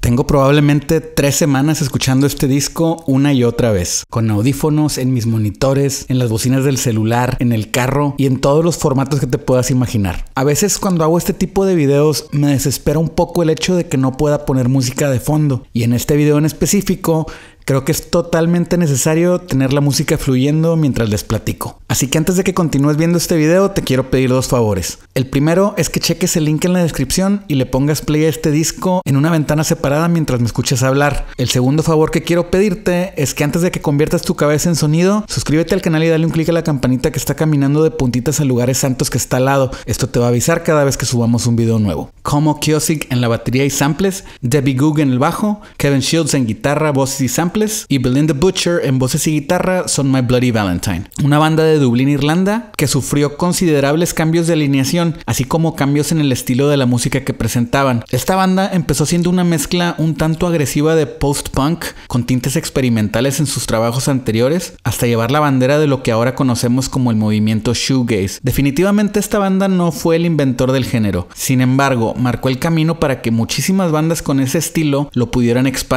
Tengo probablemente tres semanas escuchando este disco una y otra vez, con audífonos, en mis monitores, en las bocinas del celular, en el carro y en todos los formatos que te puedas imaginar. A veces cuando hago este tipo de videos me desespera un poco el hecho de que no pueda poner música de fondo, y en este video en específico Creo que es totalmente necesario tener la música fluyendo mientras les platico. Así que antes de que continúes viendo este video, te quiero pedir dos favores. El primero es que cheques el link en la descripción y le pongas play a este disco en una ventana separada mientras me escuches hablar. El segundo favor que quiero pedirte es que antes de que conviertas tu cabeza en sonido, suscríbete al canal y dale un clic a la campanita que está caminando de puntitas a lugares santos que está al lado. Esto te va a avisar cada vez que subamos un video nuevo. Como Kiosik en la batería y samples, Debbie Goog en el bajo, Kevin Shields en guitarra, voces y samples, y Belinda Butcher en voces y guitarra son My Bloody Valentine, una banda de Dublín, Irlanda, que sufrió considerables cambios de alineación, así como cambios en el estilo de la música que presentaban. Esta banda empezó siendo una mezcla un tanto agresiva de post-punk con tintes experimentales en sus trabajos anteriores, hasta llevar la bandera de lo que ahora conocemos como el movimiento shoegaze. Definitivamente esta banda no fue el inventor del género, sin embargo, marcó el camino para que muchísimas bandas con ese estilo lo pudieran expandir.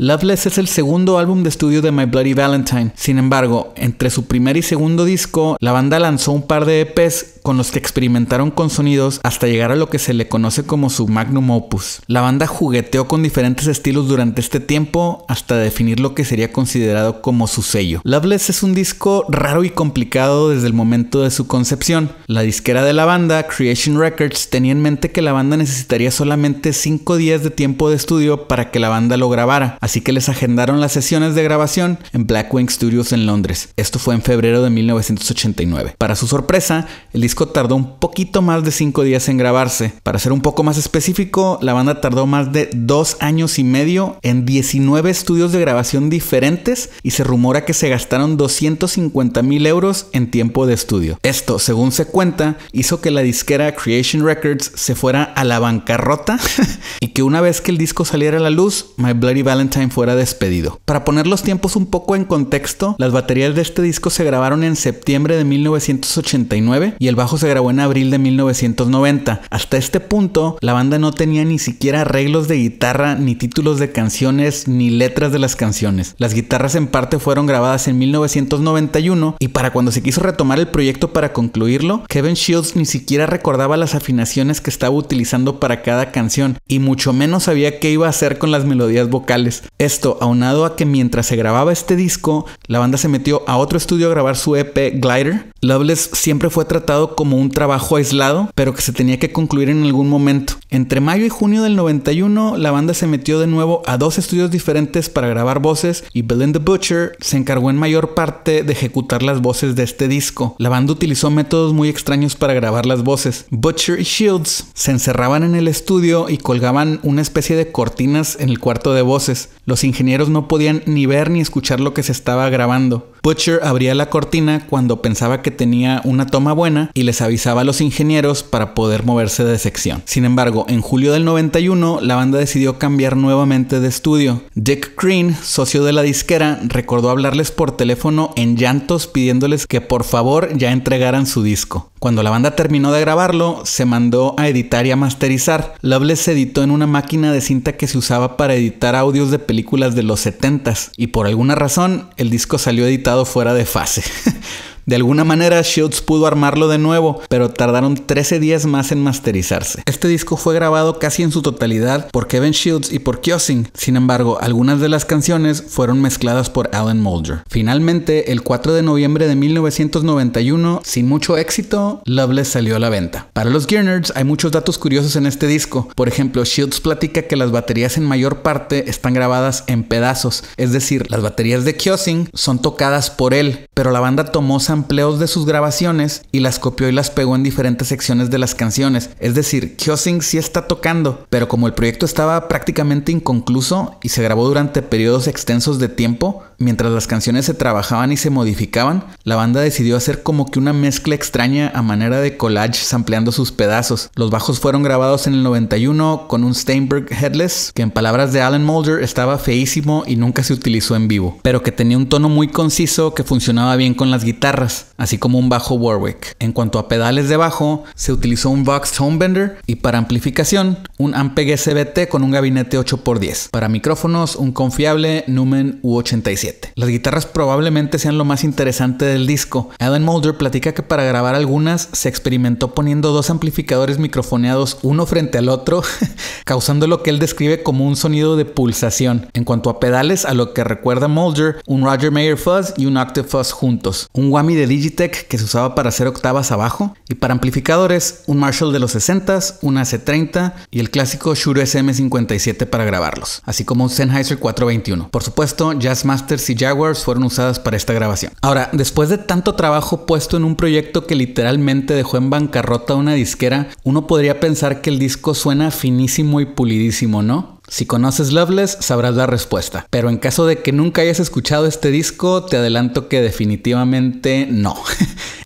Loveless es el segundo álbum de estudio de My Bloody Valentine. Sin embargo, entre su primer y segundo disco, la banda lanzó un par de EPs con los que experimentaron con sonidos hasta llegar a lo que se le conoce como su magnum opus. La banda jugueteó con diferentes estilos durante este tiempo hasta definir lo que sería considerado como su sello. Loveless es un disco raro y complicado desde el momento de su concepción. La disquera de la banda, Creation Records, tenía en mente que la banda necesitaría solamente 5 días de tiempo de estudio para que la banda lo grabara así que les agendaron las sesiones de grabación en Blackwing Studios en Londres. Esto fue en febrero de 1989. Para su sorpresa, el disco tardó un poquito más de cinco días en grabarse. Para ser un poco más específico, la banda tardó más de dos años y medio en 19 estudios de grabación diferentes y se rumora que se gastaron 250 mil euros en tiempo de estudio. Esto, según se cuenta, hizo que la disquera Creation Records se fuera a la bancarrota y que una vez que el disco saliera a la luz, My Bloody Valentine en fuera despedido. Para poner los tiempos un poco en contexto, las baterías de este disco se grabaron en septiembre de 1989 y el bajo se grabó en abril de 1990. Hasta este punto, la banda no tenía ni siquiera arreglos de guitarra, ni títulos de canciones, ni letras de las canciones. Las guitarras en parte fueron grabadas en 1991 y para cuando se quiso retomar el proyecto para concluirlo, Kevin Shields ni siquiera recordaba las afinaciones que estaba utilizando para cada canción y mucho menos sabía qué iba a hacer con las melodías vocales. Esto aunado a que mientras se grababa este disco, la banda se metió a otro estudio a grabar su EP Glider, Loveless siempre fue tratado como un trabajo aislado, pero que se tenía que concluir en algún momento. Entre mayo y junio del 91, la banda se metió de nuevo a dos estudios diferentes para grabar voces y the Butcher se encargó en mayor parte de ejecutar las voces de este disco. La banda utilizó métodos muy extraños para grabar las voces. Butcher y Shields se encerraban en el estudio y colgaban una especie de cortinas en el cuarto de voces. Los ingenieros no podían ni ver ni escuchar lo que se estaba grabando. Butcher abría la cortina cuando pensaba que tenía una toma buena y les avisaba a los ingenieros para poder moverse de sección. Sin embargo, en julio del 91 la banda decidió cambiar nuevamente de estudio. Dick Green, socio de la disquera, recordó hablarles por teléfono en llantos pidiéndoles que por favor ya entregaran su disco. Cuando la banda terminó de grabarlo, se mandó a editar y a masterizar. Loveless se editó en una máquina de cinta que se usaba para editar audios de películas de los 70s y por alguna razón el disco salió editado fuera de fase. De alguna manera, Shields pudo armarlo de nuevo, pero tardaron 13 días más en masterizarse. Este disco fue grabado casi en su totalidad por Kevin Shields y por Kiosing, sin embargo, algunas de las canciones fueron mezcladas por Alan Mulder. Finalmente, el 4 de noviembre de 1991, sin mucho éxito, Loveless salió a la venta. Para los Gear hay muchos datos curiosos en este disco. Por ejemplo, Shields platica que las baterías en mayor parte están grabadas en pedazos, es decir, las baterías de Kiosing son tocadas por él, pero la banda tomó empleos de sus grabaciones y las copió y las pegó en diferentes secciones de las canciones. Es decir, Kyosing sí está tocando, pero como el proyecto estaba prácticamente inconcluso y se grabó durante periodos extensos de tiempo, mientras las canciones se trabajaban y se modificaban, la banda decidió hacer como que una mezcla extraña a manera de collage sampleando sus pedazos. Los bajos fueron grabados en el 91 con un Steinberg Headless, que en palabras de Alan Mulder estaba feísimo y nunca se utilizó en vivo, pero que tenía un tono muy conciso que funcionaba bien con las guitarras así como un bajo Warwick. En cuanto a pedales de bajo, se utilizó un Vox Bender y para amplificación, un Ampeg SBT con un gabinete 8x10. Para micrófonos, un confiable Numen U87. Las guitarras probablemente sean lo más interesante del disco. Alan Mulder platica que para grabar algunas se experimentó poniendo dos amplificadores microfoneados uno frente al otro, causando lo que él describe como un sonido de pulsación. En cuanto a pedales, a lo que recuerda Mulder, un Roger Mayer Fuzz y un Octave Fuzz juntos. Un de Digitech que se usaba para hacer octavas abajo. Y para amplificadores, un Marshall de los 60s, una AC30 y el clásico Shure SM57 para grabarlos, así como un Sennheiser 421. Por supuesto, Jazzmasters y Jaguars fueron usadas para esta grabación. Ahora, después de tanto trabajo puesto en un proyecto que literalmente dejó en bancarrota una disquera, uno podría pensar que el disco suena finísimo y pulidísimo, ¿no? Si conoces Loveless, sabrás la respuesta. Pero en caso de que nunca hayas escuchado este disco, te adelanto que definitivamente no.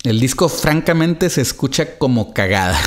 El disco francamente se escucha como cagada.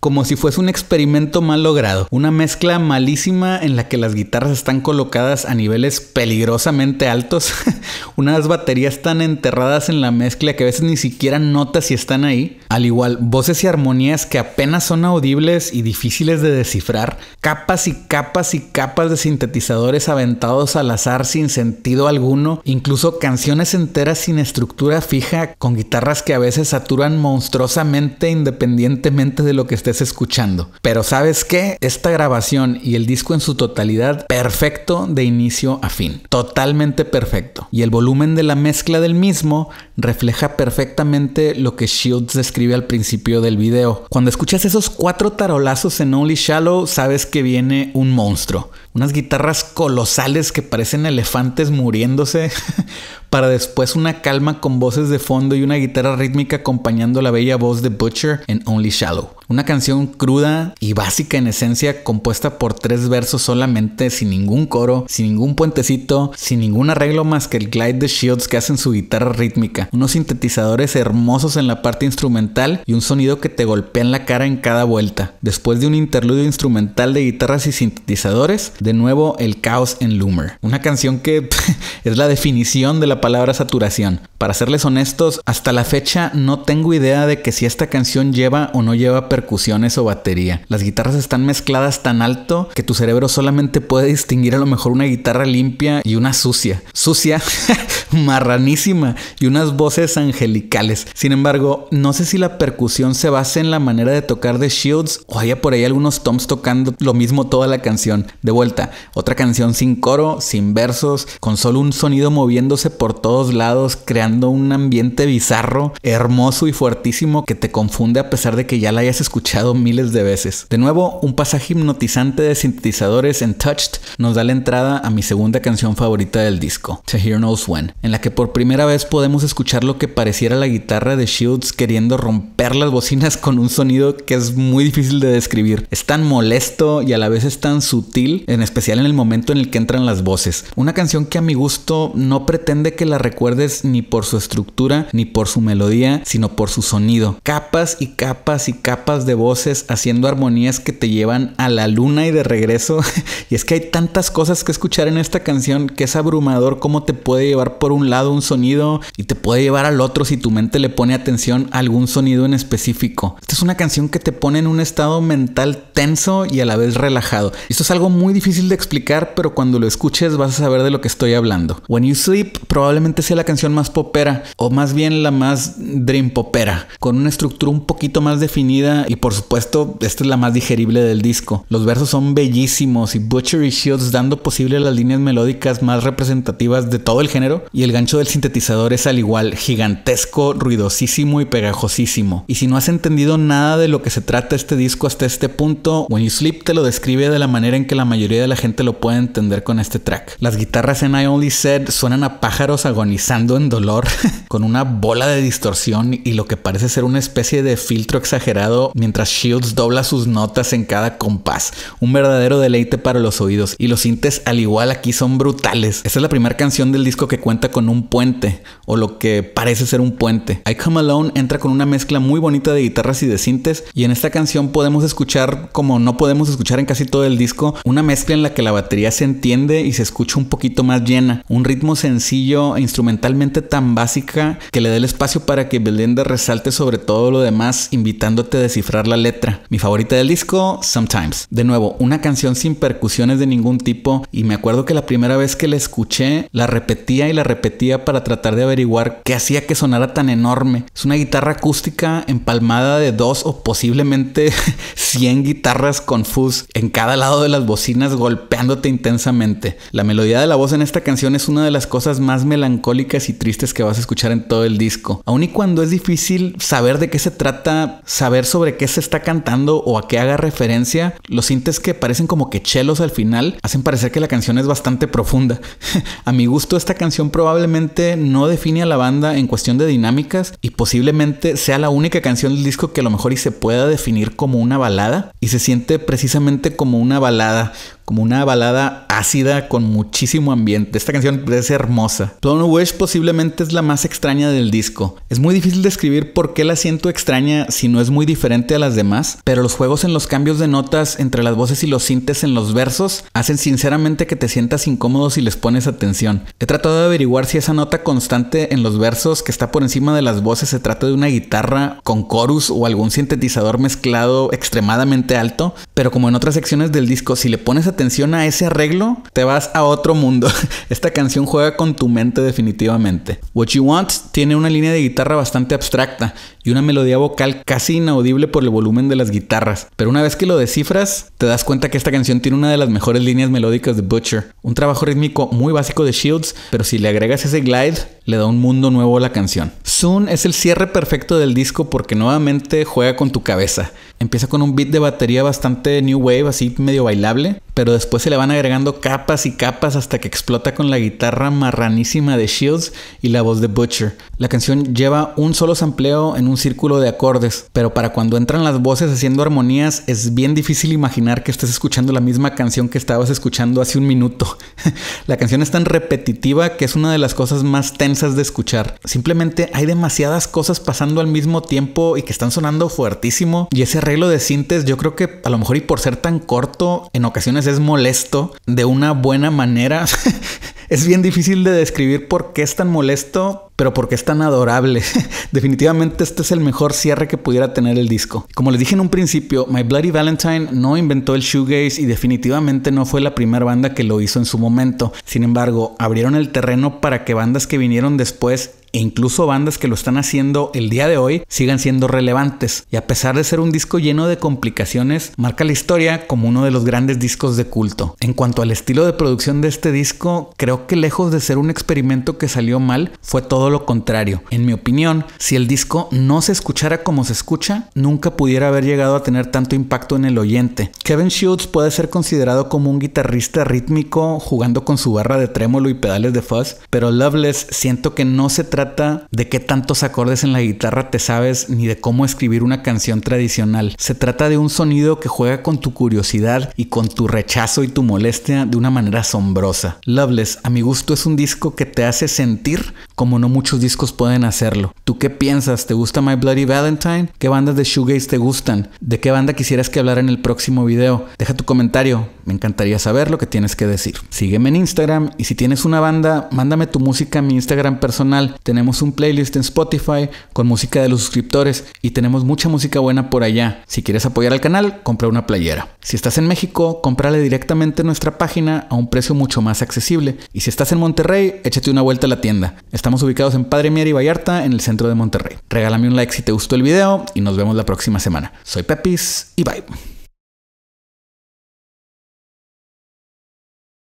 Como si fuese un experimento mal logrado, una mezcla malísima en la que las guitarras están colocadas a niveles peligrosamente altos, unas baterías tan enterradas en la mezcla que a veces ni siquiera notas si están ahí, al igual voces y armonías que apenas son audibles y difíciles de descifrar, capas y capas y y capas de sintetizadores aventados al azar sin sentido alguno, incluso canciones enteras sin estructura fija, con guitarras que a veces saturan monstruosamente independientemente de lo que estés escuchando. Pero sabes qué? Esta grabación y el disco en su totalidad, perfecto de inicio a fin, totalmente perfecto. Y el volumen de la mezcla del mismo refleja perfectamente lo que Shields describe al principio del video. Cuando escuchas esos cuatro tarolazos en Only Shallow, sabes que viene un monstruo. Unas guitarras colosales que parecen elefantes muriéndose, para después una calma con voces de fondo y una guitarra rítmica acompañando la bella voz de Butcher en Only Shallow. Una canción cruda y básica en esencia, compuesta por tres versos solamente, sin ningún coro, sin ningún puentecito, sin ningún arreglo más que el glide de Shields que hacen su guitarra rítmica, unos sintetizadores hermosos en la parte instrumental y un sonido que te golpea en la cara en cada vuelta. Después de un interludio instrumental de guitarras y sintetizadores, de nuevo el caos en Loomer. Una canción que es la definición de la palabra saturación. Para serles honestos, hasta la fecha no tengo idea de que si esta canción lleva o no lleva percusiones o batería. Las guitarras están mezcladas tan alto que tu cerebro solamente puede distinguir a lo mejor una guitarra limpia y una sucia. Sucia, marranísima y unas voces angelicales. Sin embargo, no sé si la percusión se base en la manera de tocar de Shields o haya por ahí algunos toms tocando lo mismo toda la canción. De vuelta, otra canción sin coro, sin versos, con solo un sonido moviéndose por todos lados, creando un ambiente bizarro, hermoso y fuertísimo que te confunde a pesar de que ya la hayas escuchado miles de veces. De nuevo, un pasaje hipnotizante de sintetizadores en Touched nos da la entrada a mi segunda canción favorita del disco, To Hear Knows When, en la que por primera vez podemos escuchar lo que pareciera la guitarra de Shields queriendo romper las bocinas con un sonido que es muy difícil de describir. Es tan molesto y a la vez es tan sutil, en especial en el momento en el que entran las voces. Una canción que a mi gusto no pretende que la recuerdes ni por su estructura ni por su melodía, sino por su sonido. Capas y capas y capas de voces haciendo armonías que te llevan a la luna y de regreso. y es que hay tantas cosas que escuchar en esta canción que es abrumador cómo te puede llevar por un lado un sonido y te puede llevar al otro si tu mente le pone atención a algún sonido en específico. Esta es una canción que te pone en un estado mental tenso y a la vez relajado. Esto es algo muy difícil de explicar, pero cuando lo escuches vas a saber de lo que estoy hablando. When You Sleep probablemente sea la canción más popera o más bien la más dream popera, con una estructura un poquito más definida y por supuesto esta es la más digerible del disco. Los versos son bellísimos y Butchery Shields dando posible las líneas melódicas más representativas de todo el género y el gancho del sintetizador es al igual gigantesco, ruidosísimo y pegajosísimo. Y si no has entendido nada de lo que se trata este disco hasta este punto, When You Sleep te lo describe de la manera en que la mayoría de la gente lo puede entender con este track. Las guitarras en I Only Said suenan a pájaros agonizando en dolor con una bola de distorsión y lo que parece ser una especie de filtro exagerado mientras Shields dobla sus notas en cada compás. Un verdadero deleite para los oídos. Y los sintes al igual aquí son brutales. Esta es la primera canción del disco que cuenta con un puente, o lo que parece ser un puente. I Come Alone entra con una mezcla muy bonita de guitarras y de sintes, y en esta canción podemos escuchar, como no podemos escuchar en casi todo el disco, una mezcla en la que la batería se entiende y se escucha un poquito más llena. Un ritmo sencillo e instrumentalmente tan básica que le dé el espacio para que Belinda resalte sobre todo lo demás, invitándote a descifrar la letra. Mi favorita del disco, Sometimes. De nuevo, una canción sin percusiones de ningún tipo y me acuerdo que la primera vez que la escuché la repetía y la repetía para tratar de averiguar qué hacía que sonara tan enorme. Es una guitarra acústica empalmada de dos o posiblemente 100 guitarras con fuzz en cada lado de las bocinas golpeándote intensamente. La melodía de la voz en esta canción es una de las cosas más melancólicas y tristes que vas a escuchar en todo el disco. Aun y cuando es difícil saber de qué se trata, saber sobre de qué se está cantando o a qué haga referencia, los sintes que parecen como que chelos al final hacen parecer que la canción es bastante profunda. a mi gusto esta canción probablemente no define a la banda en cuestión de dinámicas y posiblemente sea la única canción del disco que a lo mejor y se pueda definir como una balada y se siente precisamente como una balada, como una balada ácida con muchísimo ambiente. Esta canción es hermosa. Blown Wish posiblemente es la más extraña del disco. Es muy difícil describir por qué la siento extraña si no es muy diferente a las demás, pero los juegos en los cambios de notas entre las voces y los sintes en los versos hacen sinceramente que te sientas incómodo si les pones atención. He tratado de averiguar si esa nota constante en los versos que está por encima de las voces se trata de una guitarra con chorus o algún sintetizador mezclado extremadamente alto, pero como en otras secciones del disco, si le pones atención a ese arreglo, te vas a otro mundo. Esta canción juega con tu mente definitivamente. What You Want tiene una línea de guitarra bastante abstracta y una melodía vocal casi inaudible por el volumen de las guitarras, pero una vez que lo descifras, te das cuenta que esta canción tiene una de las mejores líneas melódicas de Butcher, un trabajo rítmico muy básico de Shields, pero si le agregas ese glide, le da un mundo nuevo a la canción. Soon es el cierre perfecto del disco porque nuevamente juega con tu cabeza. Empieza con un beat de batería bastante new wave, así medio bailable, pero después se le van agregando capas y capas hasta que explota con la guitarra marranísima de Shields y la voz de Butcher. La canción lleva un solo sampleo en un círculo de acordes, pero para cuando entran las voces haciendo armonías es bien difícil imaginar que estés escuchando la misma canción que estabas escuchando hace un minuto. la canción es tan repetitiva que es una de las cosas más tensas de escuchar. Simplemente hay demasiadas cosas pasando al mismo tiempo y que están sonando fuertísimo y ese arreglo de cintas yo creo que a lo mejor y por ser tan corto en ocasiones es molesto de una buena manera. es bien difícil de describir por qué es tan molesto, pero por qué es tan adorable. Definitivamente este es el mejor cierre que pudiera tener el disco. Como les dije en un principio, My Bloody Valentine no inventó el shoegaze y definitivamente no fue la primera banda que lo hizo en su momento. Sin embargo, abrieron el terreno para que bandas que vinieron después e incluso bandas que lo están haciendo el día de hoy sigan siendo relevantes. Y a pesar de ser un disco lleno de complicaciones, marca la historia como uno de los grandes discos de culto. En cuanto al estilo de producción de este disco, creo que lejos de ser un experimento que salió mal, fue todo lo contrario. En mi opinión, si el disco no se escuchara como se escucha, nunca pudiera haber llegado a tener tanto impacto en el oyente. Kevin Shields puede ser considerado como un guitarrista rítmico jugando con su barra de trémolo y pedales de fuzz, pero Loveless siento que no se trata de qué tantos acordes en la guitarra te sabes ni de cómo escribir una canción tradicional. Se trata de un sonido que juega con tu curiosidad y con tu rechazo y tu molestia de una manera asombrosa. Loveless, a mi gusto, es un disco que te hace sentir como no muchos discos pueden hacerlo. ¿Tú qué piensas? ¿Te gusta My Bloody Valentine? ¿Qué bandas de shoegaze te gustan? ¿De qué banda quisieras que hablara en el próximo video? Deja tu comentario, me encantaría saber lo que tienes que decir. Sígueme en Instagram y si tienes una banda, mándame tu música a mi Instagram personal. Tenemos un playlist en Spotify con música de los suscriptores y tenemos mucha música buena por allá. Si quieres apoyar al canal, compra una playera. Si estás en México, cómprale directamente nuestra página a un precio mucho más accesible. Y si estás en Monterrey, échate una vuelta a la tienda. Estamos ubicados en Padre Mier y Vallarta, en el centro de Monterrey. Regálame un like si te gustó el video y nos vemos la próxima semana. Soy Pepis y bye.